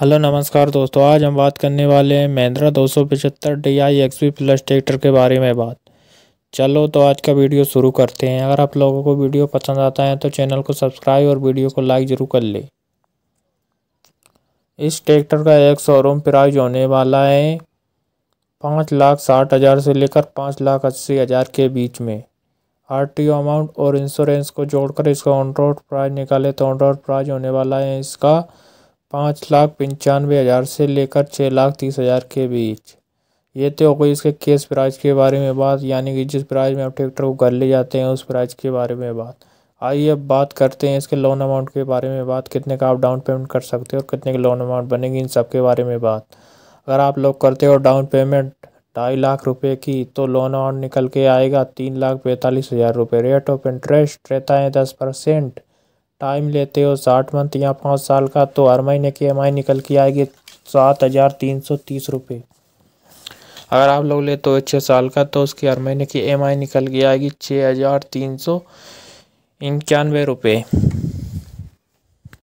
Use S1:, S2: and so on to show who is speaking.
S1: hello नमस्कार दोस्तों आज हम बात करने वाले हैं महिंद्रा दो सौ पचहत्तर D I X P plus tractor के बारे में बात चलो तो आज का वीडियो शुरू करते हैं अगर आप लोगों को वीडियो पसंद आता है तो चैनल को सब्सक्राइब और वीडियो को लाइक ज़रूर कर लें इस ट्रैक्टर का एक शोरूम प्राइज होने वाला है पाँच लाख साठ हज़ार से लेकर पाँच लाख अस्सी हज़ार के बीच में आर टी ओ अमाउंट और इंश्योरेंस को जोड़कर इसका ऑन रोड प्राइज निकाले तो ऑन रोड प्राइज होने वाला है इसका पाँच लाख पंचानवे हज़ार से लेकर छः लाख तीस हज़ार के बीच ये तो हो गई इसके केस प्राइस के बारे में बात यानी कि जिस प्राइस में आप ट्रैक्टर को घर ले जाते हैं उस प्राइस के बारे में बात आइए अब बात करते हैं इसके लोन अमाउंट के बारे में बात कितने का आप डाउन पेमेंट कर सकते हो और कितने के लोन अमाउंट बनेगी इन सब के बारे में बात अगर आप लोग करते हो डाउन पेमेंट ढाई लाख रुपए की तो लोन अमाउंट निकल के आएगा तीन लाख पैंतालीस हज़ार रुपये रेट ऑफ इंटरेस्ट रहता है दस परसेंट टाइम लेते हो साठ मंथ या पाँच साल का तो हर महीने की एम निकल के आएगी सात हज़ार तीन सौ तीस रुपये अगर आप लोग लेते हो छः साल का तो उसकी हर महीने की एम निकल के आएगी छः हज़ार तीन सौ इक्यानवे रुपये